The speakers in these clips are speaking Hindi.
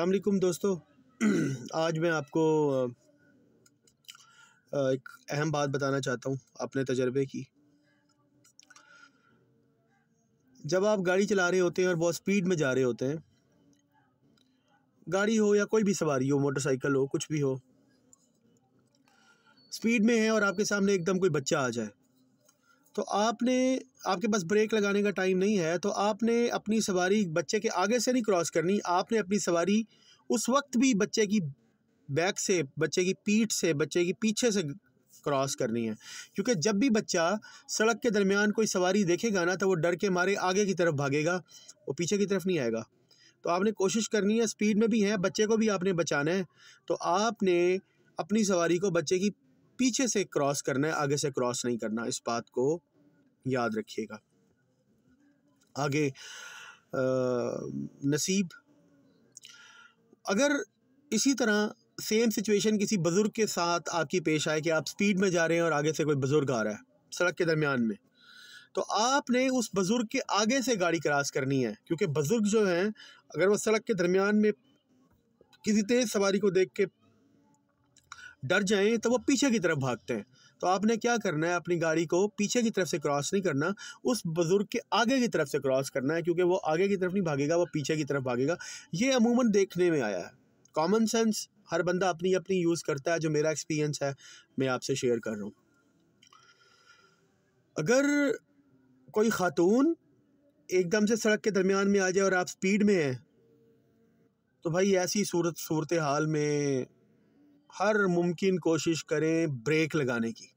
अलकुम दोस्तों आज मैं आपको एक अहम बात बताना चाहता हूँ अपने तजर्बे की जब आप गाड़ी चला रहे होते हैं और बहुत स्पीड में जा रहे होते हैं गाड़ी हो या कोई भी सवारी हो मोटरसाइकिल हो कुछ भी हो स्पीड में है और आपके सामने एकदम कोई बच्चा आ जाए तो आपने आपके पास ब्रेक लगाने का टाइम नहीं है तो आपने अपनी सवारी बच्चे के आगे से नहीं क्रॉस करनी आपने अपनी सवारी उस वक्त भी बच्चे की बैक से बच्चे की पीठ से बच्चे की पीछे से क्रॉस करनी है क्योंकि जब भी बच्चा सड़क के दरमियान कोई सवारी देखेगा ना तो वो डर के मारे आगे की तरफ भागेगा वो पीछे की तरफ नहीं आएगा तो आपने कोशिश करनी है स्पीड में भी है बच्चे को भी आपने बचाना है तो आपने अपनी सवारी को बच्चे की पीछे से क्रॉस करना है आगे से क्रॉस नहीं करना इस बात को याद रखिएगा आगे आ, नसीब अगर इसी तरह सेम सिचुएशन किसी बुज़ुर्ग के साथ आपकी पेश आए कि आप स्पीड में जा रहे हैं और आगे से कोई बुज़ुर्ग आ रहा है सड़क के दरमियान में तो आपने उस बुज़ुर्ग के आगे से गाड़ी क्रॉस करनी है क्योंकि बुज़ुर्ग जो हैं अगर वो सड़क के दरमियान में किसी तेज़ सवारी को देख के डर जाएं तो वो पीछे की तरफ भागते हैं तो आपने क्या करना है अपनी गाड़ी को पीछे की तरफ से क्रॉस नहीं करना उस बुज़ुर्ग के आगे की तरफ से क्रॉस करना है क्योंकि वो आगे की तरफ नहीं भागेगा वो पीछे की तरफ भागेगा ये अमूमन देखने में आया है कॉमन सेंस हर बंदा अपनी अपनी यूज़ करता है जो मेरा एक्सपीरियंस है मैं आपसे शेयर कर रहा हूँ अगर कोई ख़ातून एकदम से सड़क के दरमियान में आ जाए और आप स्पीड में हैं तो भाई ऐसी सूरत सूरत हाल में हर मुमकिन कोशिश करें ब्रेक लगाने की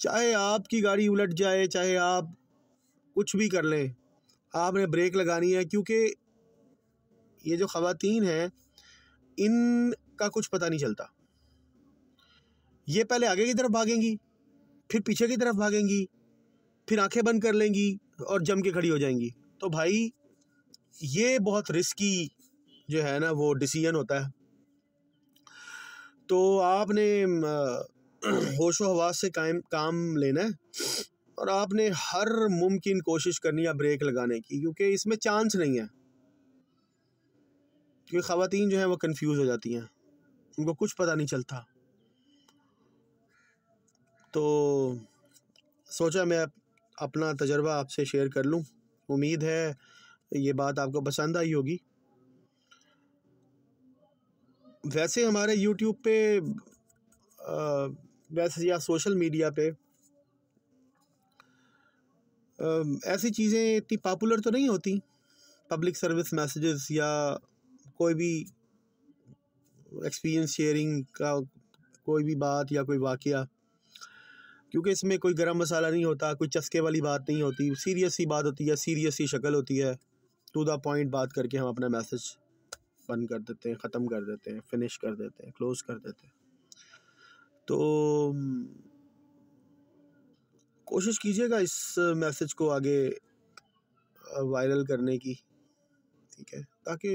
चाहे आपकी गाड़ी उलट जाए चाहे आप कुछ भी कर लें आपने ब्रेक लगानी है क्योंकि ये जो ख़वातीन हैं इनका कुछ पता नहीं चलता ये पहले आगे की तरफ भागेंगी फिर पीछे की तरफ भागेंगी फिर आंखें बंद कर लेंगी और जम के खड़ी हो जाएंगी तो भाई ये बहुत रिस्की जो है ना वो डिसीजन होता है तो आपने होशो हवास से काम काम लेना है और आपने हर मुमकिन कोशिश करनी है ब्रेक लगाने की क्योंकि इसमें चांस नहीं है क्योंकि ख़वातीन जो हैं वो कंफ्यूज हो जाती हैं उनको कुछ पता नहीं चलता तो सोचा मैं अपना तजर्बा आपसे शेयर कर लूँ उम्मीद है ये बात आपको पसंद आई होगी वैसे हमारे यूट्यूब पे आ, वैसे या सोशल मीडिया पे ऐसी चीज़ें इतनी पॉपुलर तो नहीं होती पब्लिक सर्विस मैसेजेस या कोई भी एक्सपीरियंस शेयरिंग का कोई भी बात या कोई वाक़ क्योंकि इसमें कोई गरम मसाला नहीं होता कोई चस्के वाली बात नहीं होती सीरियस सी बात होती है सीरियस सी शक्ल होती है टू द पॉइंट बात करके हम अपना मैसेज बंद कर देते हैं ख़त्म कर देते हैं फिनिश कर देते हैं क्लोज़ कर देते हैं तो कोशिश कीजिएगा इस मैसेज को आगे वायरल करने की ठीक है ताकि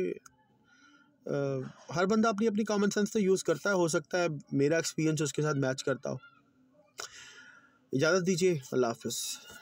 हर बंदा अपनी अपनी कॉमन सेंस से यूज़ करता है हो सकता है मेरा एक्सपीरियंस उसके साथ मैच करता हो इजाज़त दीजिए अल्लाह हाफ